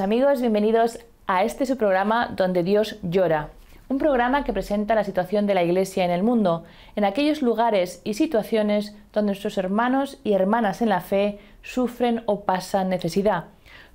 amigos, bienvenidos a este su programa Donde Dios llora, un programa que presenta la situación de la Iglesia en el mundo, en aquellos lugares y situaciones donde nuestros hermanos y hermanas en la fe sufren o pasan necesidad,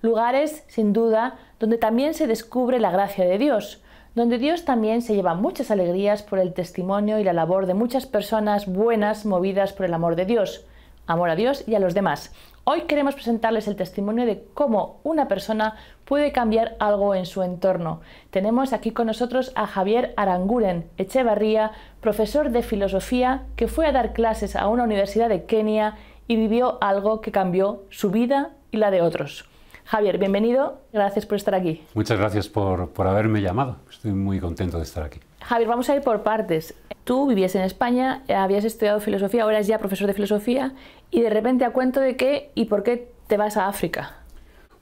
lugares, sin duda, donde también se descubre la gracia de Dios, donde Dios también se lleva muchas alegrías por el testimonio y la labor de muchas personas buenas movidas por el amor de Dios, amor a Dios y a los demás. Hoy queremos presentarles el testimonio de cómo una persona puede cambiar algo en su entorno. Tenemos aquí con nosotros a Javier Aranguren Echevarría, profesor de filosofía que fue a dar clases a una universidad de Kenia y vivió algo que cambió su vida y la de otros. Javier, bienvenido, gracias por estar aquí. Muchas gracias por, por haberme llamado, estoy muy contento de estar aquí. Javier, vamos a ir por partes. Tú vivías en España, habías estudiado filosofía, ahora eres ya profesor de filosofía y de repente a cuento de qué y por qué te vas a África.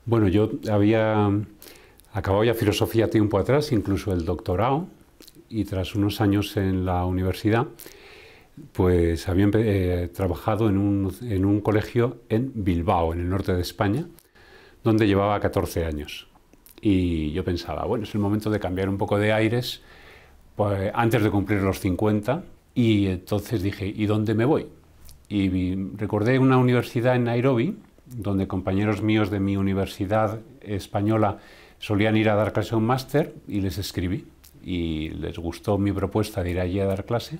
Bueno, yo había acabado ya filosofía tiempo atrás, incluso el doctorado, y tras unos años en la universidad, pues había eh, trabajado en un colegio en Bilbao, en el norte de España, donde llevaba 14 años. Y yo pensaba, bueno, es el momento de cambiar un poco de aires pues, antes de cumplir los 50 y entonces dije, ¿y dónde me voy? Y recordé una universidad en Nairobi, donde compañeros míos de mi universidad española solían ir a dar clase a un máster y les escribí. Y les gustó mi propuesta de ir allí a dar clase.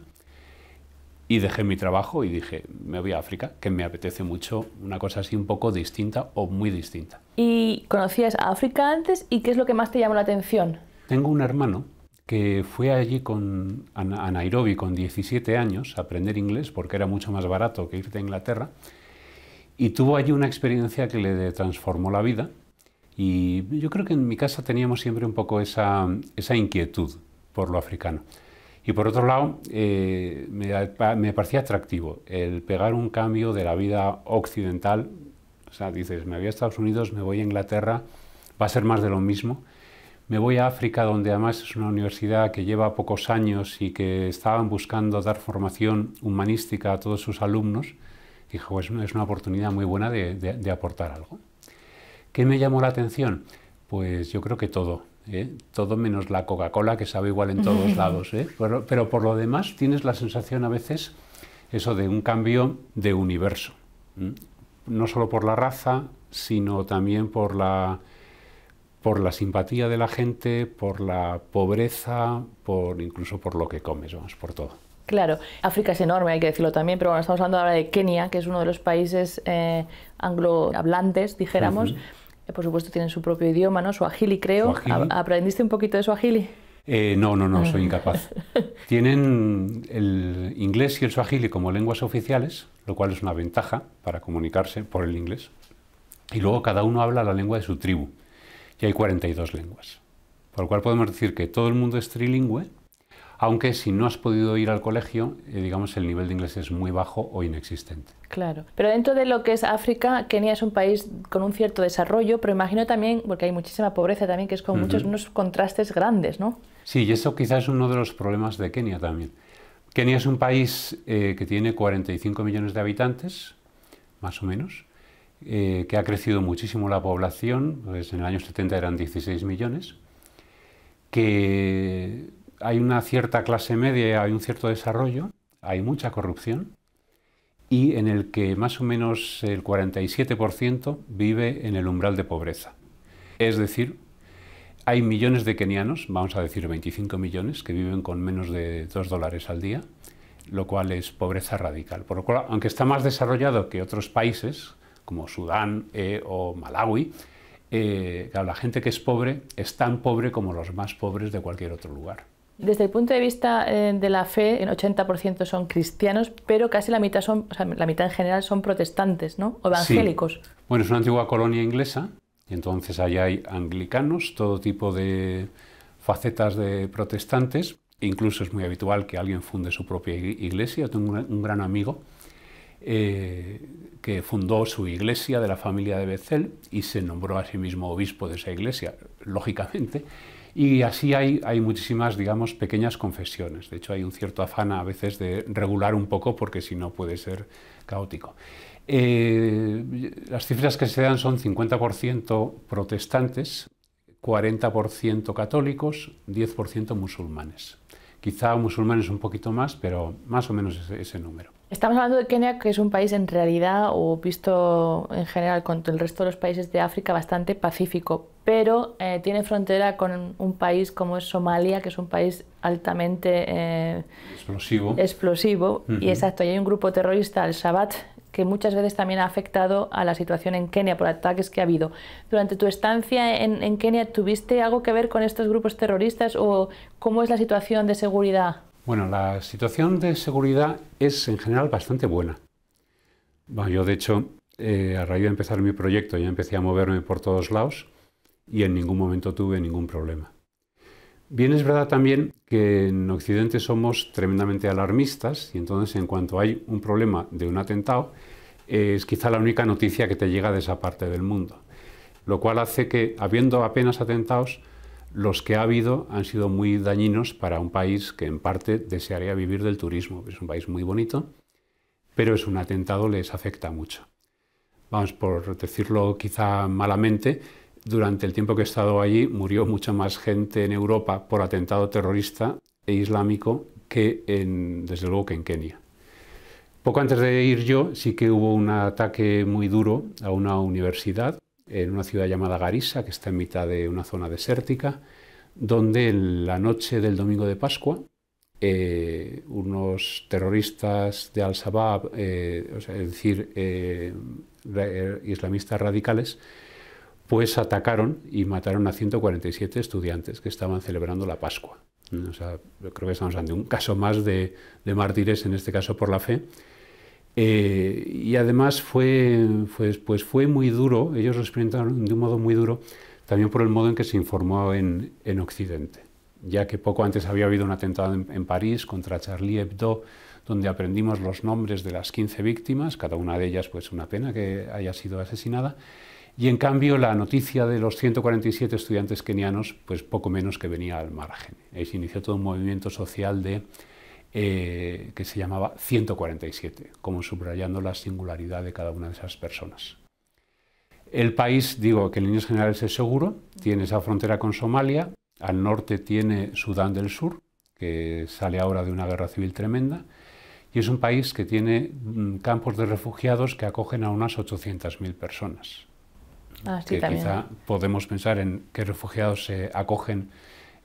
Y dejé mi trabajo y dije, me voy a África, que me apetece mucho una cosa así un poco distinta o muy distinta. ¿Y conocías a África antes y qué es lo que más te llamó la atención? Tengo un hermano que fue allí con, a, Nairobi con 17 años a aprender inglés porque era mucho más barato que irte a Inglaterra y tuvo allí una experiencia que le transformó la vida y yo creo que en mi casa teníamos siempre un poco esa, inquietud por lo africano. Y por otro lado, eh, me, me, parecía atractivo el pegar un cambio de la vida occidental. O sea, dices, me voy a Estados Unidos, me voy a Inglaterra, va a ser más de lo mismo. Me voy a África, donde además es una universidad que lleva pocos años y que estaban buscando dar formación humanística a todos sus alumnos. Dije, pues es una oportunidad muy buena de, aportar algo. ¿Qué me llamó la atención? Pues yo creo que todo. ¿eh? Todo menos la Coca-Cola, que sabe igual en todos lados. ¿eh? Pero, por lo demás tienes la sensación a veces eso de un cambio de universo. No solo por la raza, sino también por la por la simpatía de la gente, por la pobreza, por incluso por lo que comes, vamos, por todo. Claro, África es enorme, hay que decirlo también, pero bueno, estamos hablando ahora de Kenia, que es uno de los países eh, anglohablantes, dijéramos. Eh, por supuesto, tienen su propio idioma, ¿no? Swahili, creo. ¿Aprendiste un poquito de Swahili? Eh, no, no, no, soy incapaz. Tienen el inglés y el swahili como lenguas oficiales, lo cual es una ventaja para comunicarse por el inglés. Y luego cada uno habla la lengua de su tribu y hay 42 lenguas. Por lo cual podemos decir que todo el mundo es trilingüe, aunque si no has podido ir al colegio, eh, digamos, el nivel de inglés es muy bajo o inexistente. Claro, pero dentro de lo que es África, Kenia es un país con un cierto desarrollo, pero imagino también, porque hay muchísima pobreza también, que es con muchos unos contrastes grandes, ¿no? Sí, y eso quizás es uno de los problemas de Kenia también. Kenia es un país eh, que tiene 45 millones de habitantes, más o menos, eh, que ha crecido muchísimo la población, pues en el año 70 eran 16 millones, que hay una cierta clase media, hay un cierto desarrollo, hay mucha corrupción y en el que más o menos el 47% vive en el umbral de pobreza. Es decir, hay millones de kenianos, vamos a decir 25 millones, que viven con menos de 2 dólares al día, lo cual es pobreza radical. Por lo cual, aunque está más desarrollado que otros países, como Sudán e o Malawi, eh, la gente que es pobre es tan pobre como los más pobres de cualquier otro lugar. Desde el punto de vista eh, de la fe, el 80% son cristianos, pero casi la mitad, son, la mitad en general son protestantes, ¿no? O evangélicos. Bueno, es una antigua colonia inglesa, entonces allá hay anglicanos, todo tipo de facetas de protestantes. Incluso es muy habitual que alguien funde su propia iglesia. tengo un gran amigo eh, que fundó su iglesia de la familia de Bezel y se nombró a sí mismo obispo de esa iglesia, lógicamente. Y así hay, hay muchísimas, digamos, pequeñas confesiones. De hecho, hay un cierto afán a veces de regular un poco porque si no puede ser caótico. Eh, las cifras que se dan son 50% protestantes, 40% católicos, 10% musulmanes. Quizá musulmanes un poquito más, pero más o menos ese número. Estamos hablando de Kenia, que es un país en realidad, o visto en general con el resto de los países de África, bastante pacífico, pero eh, tiene frontera con un país como es Somalia, que es un país altamente eh, explosivo. explosivo Y exacto, hay un grupo terrorista, el Shabat, que muchas veces también ha afectado a la situación en Kenia por ataques que ha habido. Durante tu estancia en Kenia, ¿tuviste algo que ver con estos grupos terroristas o cómo es la situación de seguridad? Bueno, la situación de seguridad es en general bastante buena. yo de hecho, eh, a raíz de empezar mi proyecto, ya empecé a moverme por todos lados y en ningún momento tuve ningún problema. Bien es verdad también que en Occidente somos tremendamente alarmistas y entonces en cuanto hay un problema de un atentado, es quizá la única noticia que te llega de esa parte del mundo. Lo cual hace que, habiendo apenas atentados, los que ha habido han sido muy dañinos para un país que en parte desearía vivir del turismo. Es un país muy bonito, pero es un atentado, les afecta mucho. Vamos, por decirlo quizá malamente, durante el tiempo que he estado allí murió mucha más gente en Europa por atentado terrorista e islámico que en, desde luego que en Kenia. Poco antes de ir yo sí que hubo un ataque muy duro a una universidad en una ciudad llamada Garissa, que está en mitad de una zona desértica, donde en la noche del domingo de Pascua, eh, unos terroristas de Al-Shabaab, eh, es decir, eh, islamistas radicales, pues atacaron y mataron a 147 estudiantes que estaban celebrando la Pascua. Mm, creo que estamos ante un caso más de, de mártires, en este caso por la fe, eh, y además fue, pues fue muy duro, ellos lo experimentaron de un modo muy duro, también por el modo en que se informó en, Occidente, ya que poco antes había habido un atentado en, París contra Charlie Hebdo, donde aprendimos los nombres de las 15 víctimas, cada una de ellas pues una pena que haya sido asesinada, y en cambio la noticia de los 147 estudiantes kenianos pues poco menos que venía al margen. Ahí se inició todo un movimiento social de eh, que se llamaba 147, como subrayando la singularidad de cada una de esas personas. El país, digo, que en líneas generales es seguro, tiene esa frontera con Somalia, al norte tiene Sudán del Sur, que sale ahora de una guerra civil tremenda, y es un país que tiene mm, campos de refugiados que acogen a unas 800.000 personas. Ah, quizá podemos pensar en qué refugiados se acogen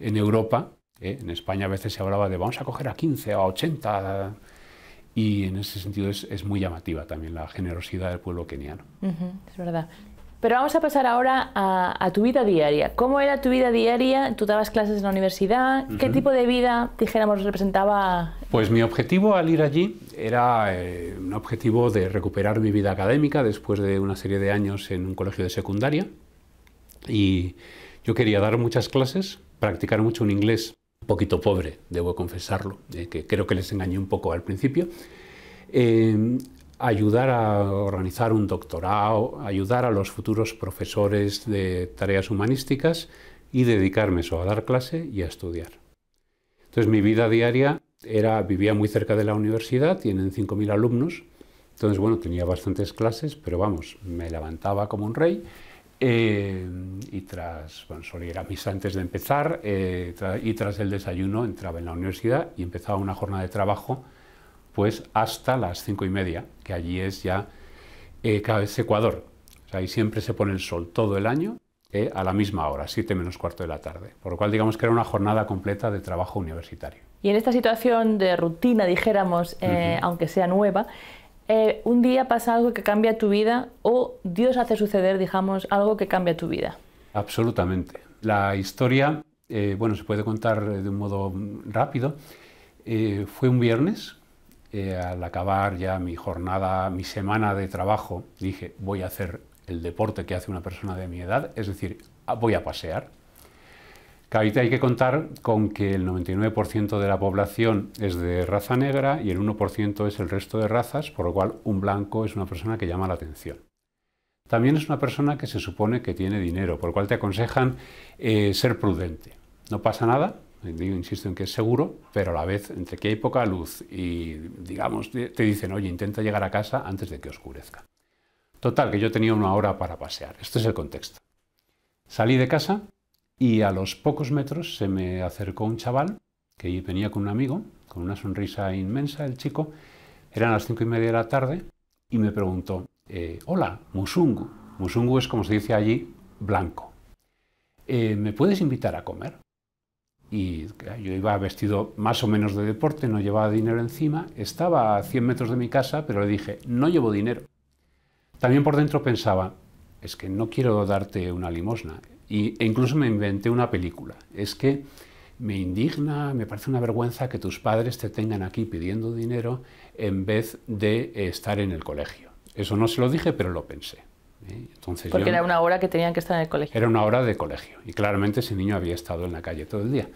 en Europa, ¿eh? En España a veces se hablaba de vamos a coger a 15 o a 80 y en ese sentido es, muy llamativa también la generosidad del pueblo keniano. es verdad. Pero vamos a pasar ahora a, tu vida diaria. ¿Cómo era tu vida diaria? ¿Tú dabas clases en la universidad? ¿Qué tipo de vida, dijéramos, representaba? Pues mi objetivo al ir allí era eh, un objetivo de recuperar mi vida académica después de una serie de años en un colegio de secundaria. Y yo quería dar muchas clases, practicar mucho un inglés poquito pobre, debo confesarlo, eh, que creo que les engañé un poco al principio, eh, ayudar a organizar un doctorado, ayudar a los futuros profesores de tareas humanísticas y dedicarme eso, a dar clase y a estudiar. Entonces mi vida diaria era, vivía muy cerca de la universidad, tienen 5.000 alumnos, entonces bueno, tenía bastantes clases, pero vamos, me levantaba como un rey, eh, y tras, bueno, solía antes de empezar, eh, y tras el desayuno entraba en la universidad y empezaba una jornada de trabajo, pues hasta las cinco y media, que allí es ya, eh, cada vez Ecuador, ahí siempre se pone el sol todo el año a la misma hora, siete menos cuarto de la tarde, por lo cual digamos que era una jornada completa de trabajo universitario. Y en esta situación de rutina, dijéramos, aunque sea nueva, eh, un día pasa algo que cambia tu vida o Dios hace suceder, digamos, algo que cambia tu vida. Absolutamente. La historia, eh, bueno, se puede contar eh, de un modo mm, rápido. fue un viernes, al acabar ya mi jornada, mi semana de trabajo, dije, voy a hacer el deporte que hace una persona de mi edad, es decir, voy a pasear hay que contar con que el 99% de la población es de raza negra y el 1% es el resto de razas, por lo cual un blanco es una persona que llama la atención. También es una persona que se supone que tiene dinero, por lo cual te aconsejan eh, ser prudente. No pasa nada, insisto en que es seguro, pero a la vez, entre que hay poca luz y, digamos, te dicen, oye, intenta llegar a casa antes de que oscurezca. Total, que yo tenía una hora para pasear. Este es el contexto. Salí de casa, y a los pocos metros se me acercó un chaval que venía con un amigo, con una sonrisa inmensa, el chico. Eran las cinco y media de la tarde y me preguntó, eh, hola, musungu. Musungu es como se dice allí, blanco. Eh, ¿Me puedes invitar a comer? Y yo iba vestido más o menos de deporte, no llevaba dinero encima, estaba a 100 metros de mi casa, pero le dije, no llevo dinero. También por dentro pensaba, es que no quiero darte una limosna, e incluso me inventé una película. Es que me indigna, me parece una vergüenza que tus padres te tengan aquí pidiendo dinero en vez de eh, estar en el colegio. Eso no se lo dije, pero lo pensé. ¿eh? Entonces Porque era una hora que tenían que estar en el colegio. Era una hora de colegio. Y claramente ese niño había estado en la calle todo el día.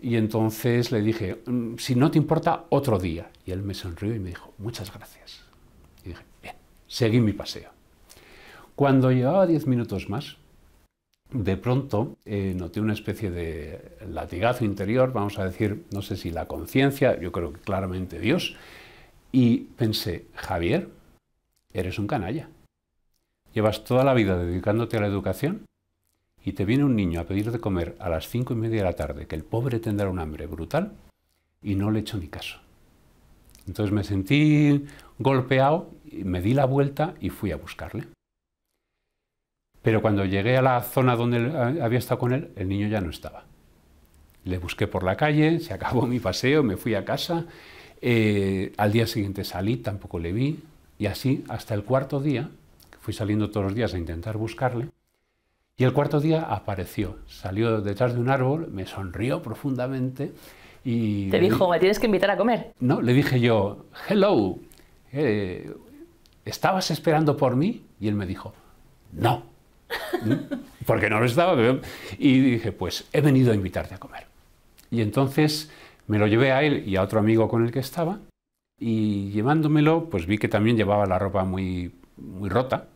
Y entonces le dije, mm, si no te importa, otro día. Y él me sonrió y me dijo, muchas gracias. Y dije, bien, seguí mi paseo. Cuando llevaba diez minutos más, de pronto eh, noté una especie de latigazo interior, vamos a decir, no sé si la conciencia, yo creo que claramente Dios, y pensé, Javier, eres un canalla. Llevas toda la vida dedicándote a la educación y te viene un niño a pedir de comer a las cinco y media de la tarde, que el pobre tendrá un hambre brutal, y no le echo ni caso. Entonces me sentí golpeado, me di la vuelta y fui a buscarle. Pero cuando llegué a la zona donde eh, había estado con él, el niño ya no estaba. Le busqué por la calle, se acabó mi paseo, me fui a casa. Eh, al día siguiente salí, tampoco le vi. Y así hasta el cuarto día, fui saliendo todos los días a intentar buscarle. Y el cuarto día apareció, salió detrás de un árbol, me sonrió profundamente y... Te dijo, me tienes que invitar a comer. No, le dije yo, hello, eh, ¿estabas esperando por mí? Y él me dijo, no. ¿Mm? porque no lo estaba. Y dije, pues he venido a invitarte a comer. Y entonces me lo llevé a él y a otro amigo con el que estaba, y llevándomelo, pues vi que también llevaba la ropa muy, muy rota,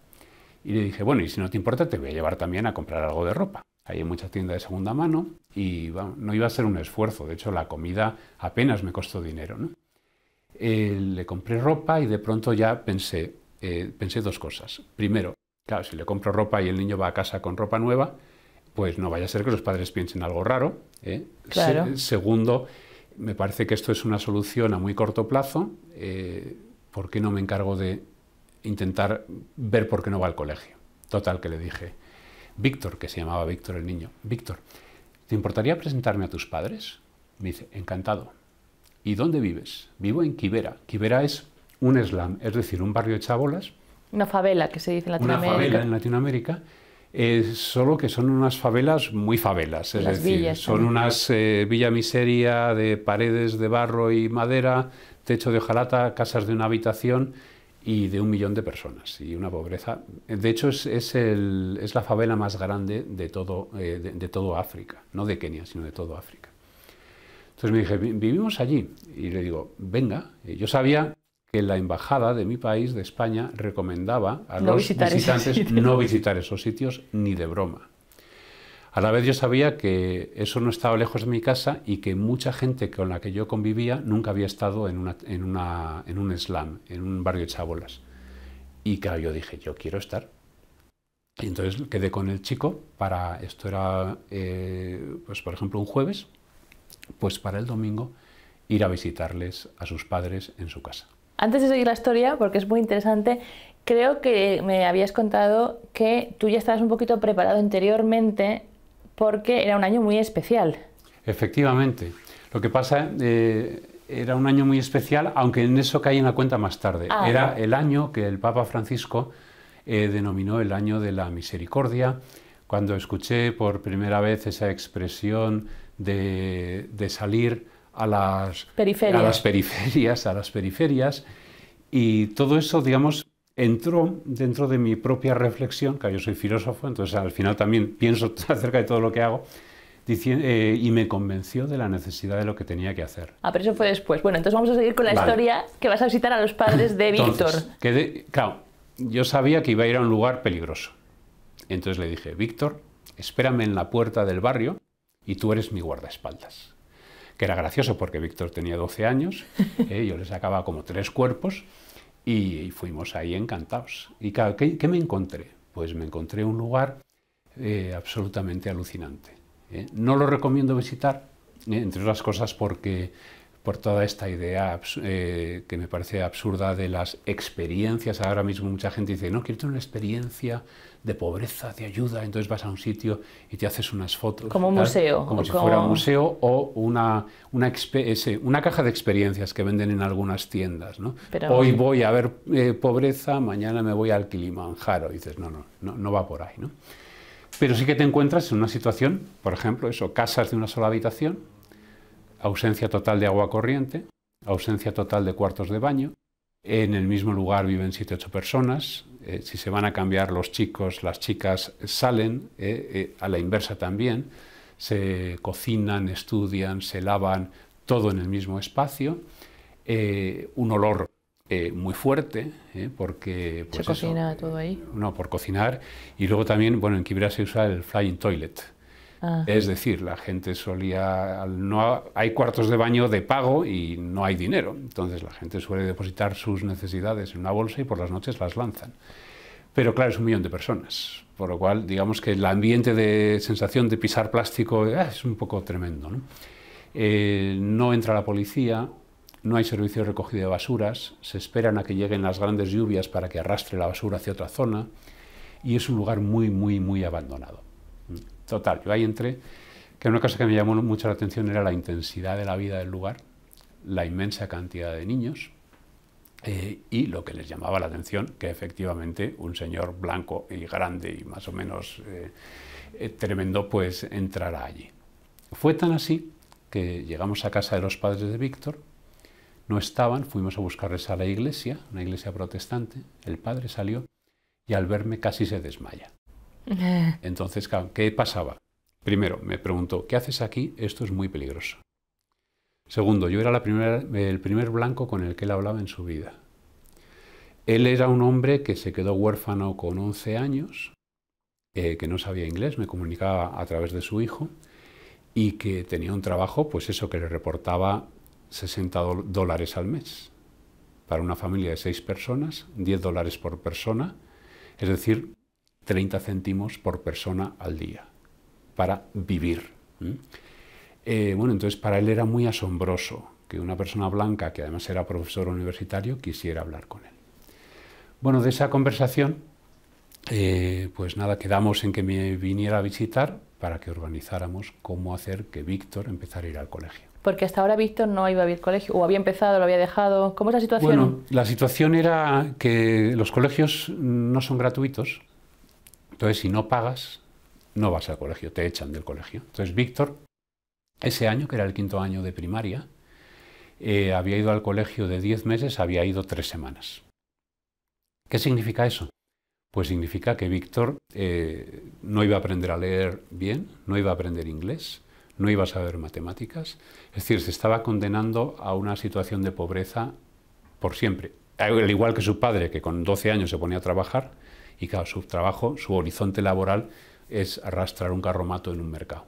y le dije, bueno, y si no te importa, te voy a llevar también a comprar algo de ropa. Hay mucha tienda de segunda mano y no iba a ser un esfuerzo, de hecho la comida apenas me costó dinero. Eh, le compré ropa y de pronto ya pensé, eh, pensé dos cosas. Primero, Claro, si le compro ropa y el niño va a casa con ropa nueva, pues no vaya a ser que los padres piensen algo raro. ¿eh? Claro. segundo, me parece que esto es una solución a muy corto plazo. Eh, ¿Por qué no me encargo de intentar ver por qué no va al colegio? Total, que le dije, Víctor, que se llamaba Víctor el niño, Víctor, ¿te importaría presentarme a tus padres? Me dice, encantado. ¿Y dónde vives? Vivo en Quibera. Quibera es un slam, es decir, un barrio de chabolas una favela que se dice en Latinoamérica. Una favela en Latinoamérica. Eh, solo que son unas favelas muy favelas, es decir, son unas eh, villa miseria de paredes de barro y madera, techo de hojalata, casas de una habitación y de un millón de personas y una pobreza. De hecho, es, es, el, es la favela más grande de todo, eh, de todo África, no de Kenia, sino de todo África. Entonces me dije, vivimos allí. Y le digo, venga, yo sabía que la embajada de mi país, de España, recomendaba a los visitantes no visitar esos sitios ni de broma. A la vez yo sabía que eso no estaba lejos de mi casa y que mucha gente con la que yo convivía nunca había estado en, un slam, en un barrio de chabolas. Y claro, yo dije, yo quiero estar. Y entonces quedé con el chico para, esto era, eh, pues por ejemplo, un jueves, pues para el domingo ir a visitarles a sus padres en su casa. Antes de seguir la historia, porque es muy interesante, creo que me habías contado que tú ya estabas un poquito preparado anteriormente porque era un año muy especial. Efectivamente. Lo que pasa, eh, era un año muy especial, aunque en eso caí en la cuenta más tarde. Ah. era el año que el Papa Francisco eh, denominó el año de la misericordia. Cuando escuché por primera vez esa expresión de salir a las, a las periferias, a las periferias. Y todo eso, digamos, entró dentro de mi propia reflexión, que yo soy filósofo, entonces al final también pienso acerca de todo lo que hago, eh, y me convenció de la necesidad de lo que tenía que hacer. Ah, pero eso fue después. Bueno, entonces vamos a seguir con la historia que vas a visitar a los padres de Víctor. Claro, yo sabía que iba a ir a un lugar peligroso. Entonces le dije, Víctor, espérame en la puerta del barrio y tú eres mi guardaespaldas era gracioso porque Víctor tenía 12 años, eh, yo le sacaba como tres cuerpos y, fuimos ahí encantados. ¿Y ¿qué, me encontré? Pues me encontré un lugar eh, absolutamente alucinante. Eh. No lo recomiendo visitar, entre otras cosas porque por toda esta idea eh, que me parece absurda de las experiencias. Ahora mismo mucha gente dice, no, quiero tener una experiencia de pobreza, de ayuda, entonces vas a un sitio y te haces unas fotos. Como un museo. Como si fuera un museo o una, una, caja de experiencias que venden en algunas tiendas. ¿no? Hoy voy a ver eh, pobreza, mañana me voy al Kilimanjaro. dices, no, no, no, no va por ahí. ¿no? Pero sí que te encuentras en una situación, por ejemplo, eso, casas de una sola habitación, ausencia total de agua corriente, ausencia total de cuartos de baño. En el mismo lugar viven 7-8 personas. Eh, si se van a cambiar los chicos, las chicas salen, eh, eh, a la inversa también. Se cocinan, estudian, se lavan, todo en el mismo espacio. un olor muy fuerte, porque... Pues se cocina todo ahí. No, por cocinar. Y luego también, bueno, en Kibera se usa el flying toilet Ah. Es decir, la gente solía, no hay cuartos de baño de pago y no hay dinero, entonces la gente suele depositar sus necesidades en una bolsa y por las noches las lanzan. Pero claro, es un millón de personas, por lo cual digamos que el ambiente de sensación de pisar plástico ah, es un poco tremendo. ¿no? Eh, no entra la policía, no hay servicio de recogida de basuras, se esperan a que lleguen las grandes lluvias para que arrastre la basura hacia otra zona y es un lugar muy, muy, muy abandonado. Total, yo ahí entré, que una cosa que me llamó mucho la atención era la intensidad de la vida del lugar, la inmensa cantidad de niños eh, y lo que les llamaba la atención, que efectivamente un señor blanco y grande y más o menos eh, eh, tremendo, pues entrara allí. Fue tan así que llegamos a casa de los padres de Víctor, no estaban, fuimos a buscarles a la iglesia, una iglesia protestante, el padre salió y al verme casi se desmaya. Entonces, ¿qué pasaba? Primero, me preguntó, ¿qué haces aquí? Esto es muy peligroso. Segundo, yo era la el primer blanco con el que él hablaba en su vida. Él era un hombre que se quedó huérfano con 11 años, eh, que no sabía inglés, me comunicaba a través de su hijo y que tenía un trabajo, pues eso, que le reportaba 60 dólares al mes. Para una familia de seis personas, 10 dólares por persona, es decir, 30 céntimos por persona al día para vivir. Eh, bueno, entonces para él era muy asombroso que una persona blanca, que además era profesor universitario, quisiera hablar con él. Bueno, de esa conversación, eh, pues nada, quedamos en que me viniera a visitar para que organizáramos cómo hacer que Víctor empezara a ir al colegio. Porque hasta ahora Víctor no iba a ir al colegio, o había empezado, lo había dejado. ¿Cómo es la situación? Bueno, la situación era que los colegios no son gratuitos, entonces, si no pagas, no vas al colegio, te echan del colegio. Entonces, Víctor, ese año, que era el quinto año de primaria, eh, había ido al colegio de 10 meses, había ido tres semanas. ¿Qué significa eso? Pues significa que Víctor eh, no iba a aprender a leer bien, no iba a aprender inglés, no iba a saber matemáticas. Es decir, se estaba condenando a una situación de pobreza por siempre. Al igual que su padre, que con 12 años se ponía a trabajar, y claro, su trabajo, su horizonte laboral es arrastrar un carromato en un mercado.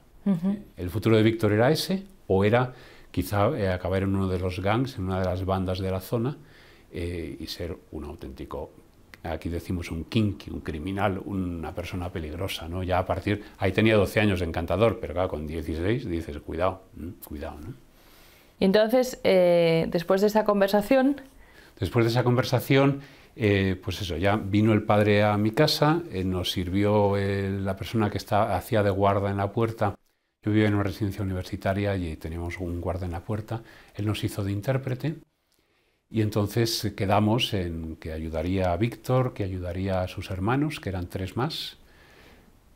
¿El futuro de Víctor era ese? ¿O era quizá eh, acabar en uno de los gangs, en una de las bandas de la zona eh, y ser un auténtico aquí decimos un kinky, un criminal, una persona peligrosa, ¿no? Ya a partir, ahí tenía 12 años de encantador, pero claro, con 16 dices, cuidado, cuidado, entonces, eh, después de esa conversación... Después de esa conversación, eh, pues eso, ya vino el padre a mi casa, eh, nos sirvió eh, la persona que está, hacía de guarda en la puerta. Yo vivía en una residencia universitaria y teníamos un guarda en la puerta. Él nos hizo de intérprete y entonces quedamos en que ayudaría a Víctor, que ayudaría a sus hermanos, que eran tres más.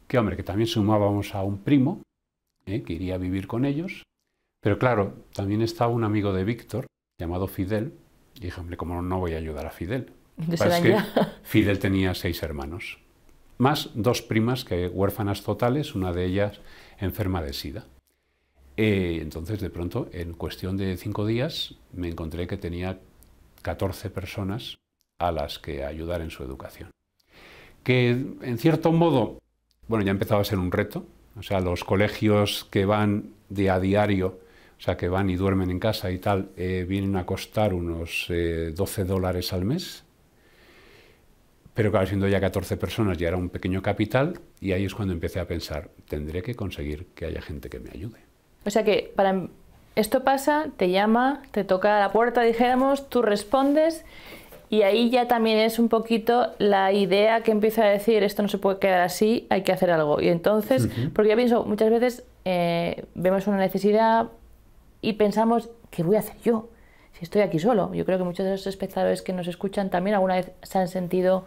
Que hombre, que también sumábamos a un primo que iría a vivir con ellos. Pero claro, también estaba un amigo de Víctor llamado Fidel. Y dije, hombre, ¿cómo no voy a ayudar a Fidel? Fidel tenía seis hermanos, más dos primas que huérfanas totales, una de ellas enferma de SIDA. Eh, entonces, de pronto, en cuestión de cinco días, me encontré que tenía 14 personas a las que ayudar en su educación. Que, en cierto modo, bueno, ya empezaba a ser un reto. O sea, los colegios que van de a diario, o sea, que van y duermen en casa y tal, eh, vienen a costar unos 12 eh, dólares al mes pero claro, siendo ya 14 personas, ya era un pequeño capital y ahí es cuando empecé a pensar, tendré que conseguir que haya gente que me ayude. O sea que para esto pasa, te llama, te toca a la puerta, dijéramos, tú respondes y ahí ya también es un poquito la idea que empieza a decir esto no se puede quedar así, hay que hacer algo. Y entonces, porque yo pienso, muchas veces eh, vemos una necesidad y pensamos, ¿qué voy a hacer yo? estoy aquí solo. Yo creo que muchos de los espectadores que nos escuchan también alguna vez se han sentido,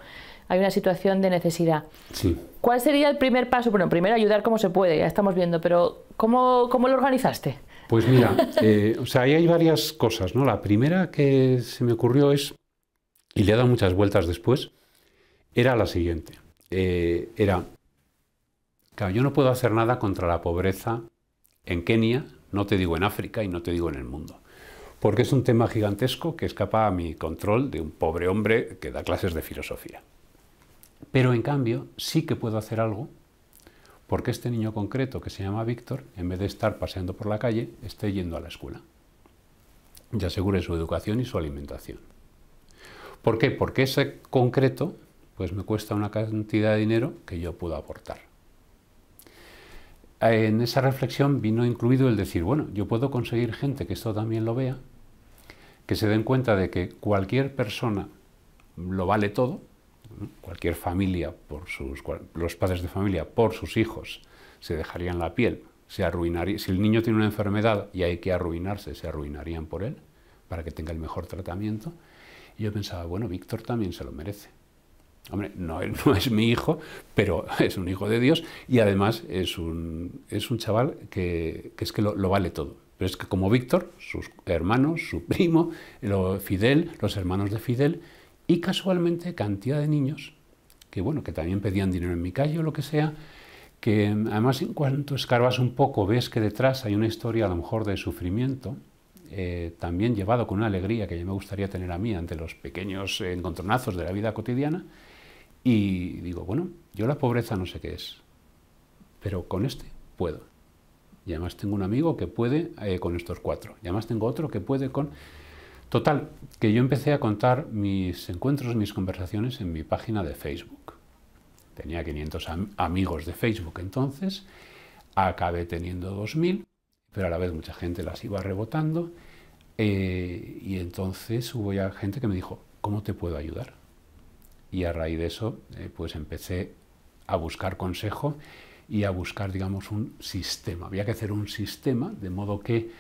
hay una situación de necesidad. Sí. ¿Cuál sería el primer paso? Bueno, primero ayudar como se puede, ya estamos viendo, pero ¿cómo, cómo lo organizaste? Pues mira, eh, o sea, ahí hay varias cosas, ¿no? La primera que se me ocurrió es, y le he dado muchas vueltas después, era la siguiente. Eh, era, claro, yo no puedo hacer nada contra la pobreza en Kenia, no te digo en África y no te digo en el mundo porque es un tema gigantesco que escapa a mi control de un pobre hombre que da clases de filosofía. Pero en cambio sí que puedo hacer algo, porque este niño concreto que se llama Víctor, en vez de estar paseando por la calle, esté yendo a la escuela. Y asegure su educación y su alimentación. ¿Por qué? Porque ese concreto pues me cuesta una cantidad de dinero que yo puedo aportar. En esa reflexión vino incluido el decir, bueno, yo puedo conseguir gente que esto también lo vea que se den cuenta de que cualquier persona lo vale todo, cualquier familia, por sus, los padres de familia, por sus hijos, se dejarían la piel, se arruinaría, si el niño tiene una enfermedad y hay que arruinarse, se arruinarían por él, para que tenga el mejor tratamiento. Y yo pensaba, bueno, Víctor también se lo merece. Hombre, no, no, es mi hijo, pero es un hijo de Dios y además es un, es un chaval que, es que lo vale todo. Pero es que como Víctor, sus hermanos, su primo, lo, Fidel, los hermanos de Fidel, y casualmente cantidad de niños que, bueno, que también pedían dinero en mi calle o lo que sea, que em, además en cuanto escarbas un poco ves que detrás hay una historia a lo mejor de sufrimiento, eh, también llevado con una alegría que yo me gustaría tener a mí ante los pequeños encontronazos de la vida cotidiana, y digo, bueno, yo la pobreza no sé qué es, pero con este puedo. Y además tengo un amigo que puede eh, con estos cuatro. Y además tengo otro que puede con... Total, que yo empecé a contar mis encuentros, mis conversaciones en mi página de Facebook. Tenía 500 amigos de Facebook entonces, acabé teniendo 2000, pero a la vez mucha gente las iba rebotando. Eh, y entonces hubo ya gente que me dijo, ¿cómo te puedo ayudar? Y a raíz de eso, eh, pues empecé a buscar consejo y a buscar, digamos, un sistema. Había que hacer un sistema de modo que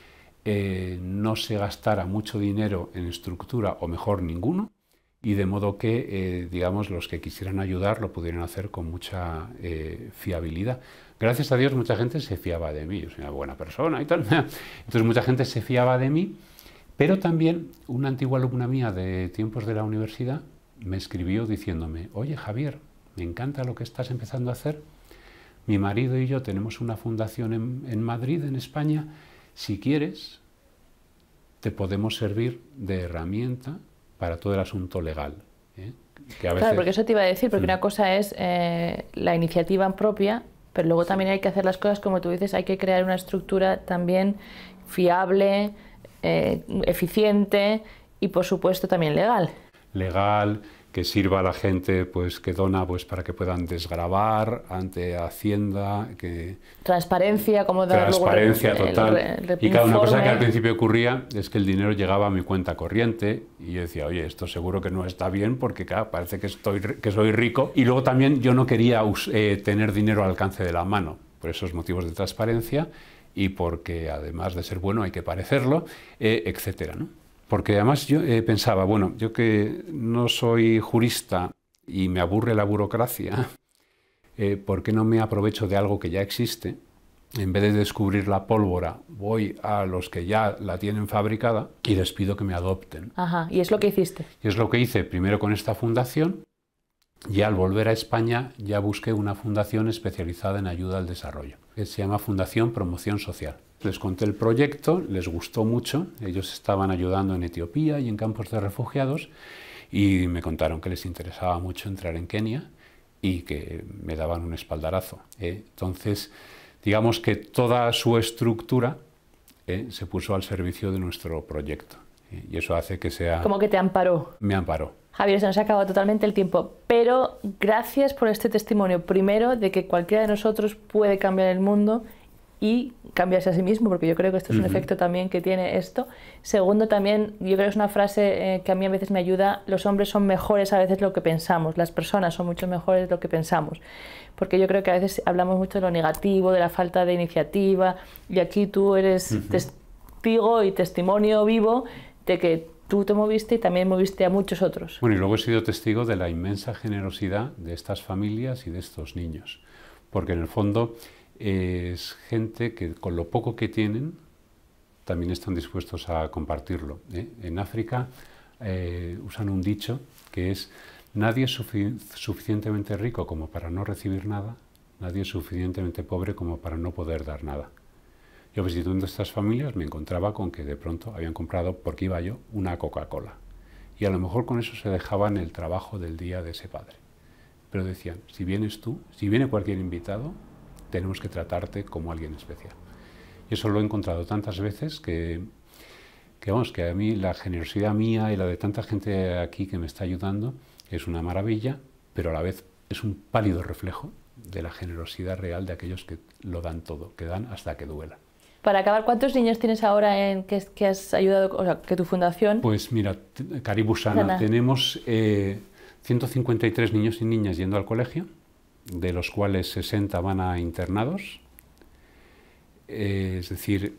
eh, no se gastara mucho dinero en estructura, o mejor, ninguno, y de modo que, eh, digamos, los que quisieran ayudar lo pudieran hacer con mucha eh, fiabilidad. Gracias a Dios mucha gente se fiaba de mí, yo soy una buena persona y tal. Entonces mucha gente se fiaba de mí, pero también una antigua alumna mía de tiempos de la universidad me escribió diciéndome, oye Javier, me encanta lo que estás empezando a hacer, mi marido y yo tenemos una fundación en, Madrid, en España. Si quieres, te podemos servir de herramienta para todo el asunto legal. ¿eh? Claro, porque eso te iba a decir, porque mm. una cosa es eh, la iniciativa propia, pero luego también hay que hacer las cosas, como tú dices, hay que crear una estructura también fiable, eh, eficiente y, por supuesto, también legal. Legal, que sirva a la gente pues que dona pues para que puedan desgrabar ante Hacienda que transparencia como dar transparencia total y cada una cosa que al ¿eh? principio ocurría es que el dinero llegaba a mi cuenta corriente y yo decía oye esto seguro que no está bien porque claro parece que estoy que soy rico y luego también yo no quería eh, tener dinero al alcance de la mano por esos motivos de transparencia y porque además de ser bueno hay que parecerlo eh, etcétera ¿no? Porque además yo eh, pensaba, bueno, yo que no soy jurista y me aburre la burocracia, eh, ¿por qué no me aprovecho de algo que ya existe? En vez de descubrir la pólvora, voy a los que ya la tienen fabricada y les pido que me adopten. Ajá, y es lo que hiciste. Y es lo que hice primero con esta fundación y al volver a España ya busqué una fundación especializada en ayuda al desarrollo, que se llama Fundación Promoción Social. Les conté el proyecto, les gustó mucho, ellos estaban ayudando en Etiopía y en campos de refugiados y me contaron que les interesaba mucho entrar en Kenia y que me daban un espaldarazo. ¿eh? Entonces, digamos que toda su estructura ¿eh? se puso al servicio de nuestro proyecto ¿eh? y eso hace que sea... Como que te amparó. Me amparó. Javier, se nos ha acabado totalmente el tiempo, pero gracias por este testimonio, primero, de que cualquiera de nosotros puede cambiar el mundo y cambiarse a sí mismo, porque yo creo que esto es un efecto también que tiene esto. Segundo, también yo creo que es una frase eh, que a mí a veces me ayuda, los hombres son mejores a veces lo que pensamos, las personas son mucho mejores lo que pensamos, porque yo creo que a veces hablamos mucho de lo negativo, de la falta de iniciativa, y aquí tú eres testigo y testimonio vivo de que tú te moviste y también moviste a muchos otros. Bueno, y luego he sido testigo de la inmensa generosidad de estas familias y de estos niños, porque en el fondo es gente que con lo poco que tienen también están dispuestos a compartirlo. ¿eh? En África eh, usan un dicho que es, nadie es suficientemente rico como para no recibir nada, nadie es suficientemente pobre como para no poder dar nada. Yo visitando estas familias me encontraba con que de pronto habían comprado, porque iba yo, una Coca-Cola. Y a lo mejor con eso se dejaban el trabajo del día de ese padre. Pero decían, si vienes tú, si viene cualquier invitado, tenemos que tratarte como alguien especial. Y eso lo he encontrado tantas veces que, vamos, que a mí la generosidad mía y la de tanta gente aquí que me está ayudando es una maravilla, pero a la vez es un pálido reflejo de la generosidad real de aquellos que lo dan todo, que dan hasta que duela. Para acabar, ¿cuántos niños tienes ahora en que, has ayudado, o sea, que tu fundación? Pues mira, Caribusana, tenemos 153 eh, niños y niñas yendo al colegio, de los cuales 60 van a internados, eh, es decir,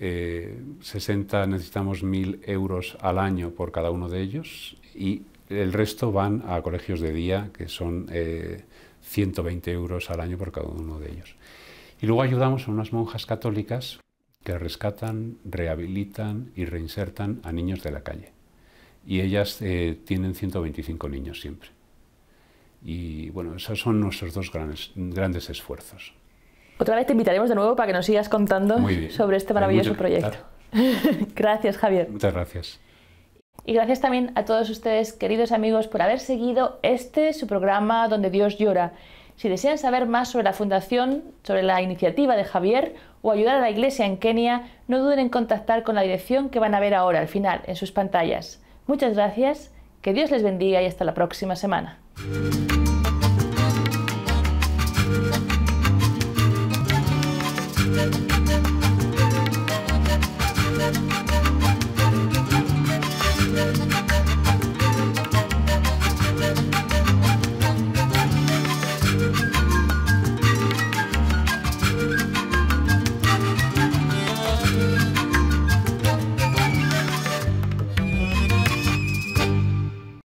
60 eh, necesitamos 1.000 euros al año por cada uno de ellos y el resto van a colegios de día, que son 120 eh, euros al año por cada uno de ellos. Y luego ayudamos a unas monjas católicas que rescatan, rehabilitan y reinsertan a niños de la calle. Y ellas tienen 125 niños siempre. Y bueno, esos son nuestros dos grandes, grandes esfuerzos. Otra vez te invitaremos de nuevo para que nos sigas contando sobre este maravilloso proyecto. gracias, Javier. Muchas gracias. Y gracias también a todos ustedes, queridos amigos, por haber seguido este su programa Donde Dios llora. Si desean saber más sobre la fundación, sobre la iniciativa de Javier o ayudar a la iglesia en Kenia, no duden en contactar con la dirección que van a ver ahora al final en sus pantallas. Muchas gracias, que Dios les bendiga y hasta la próxima semana. Thank you.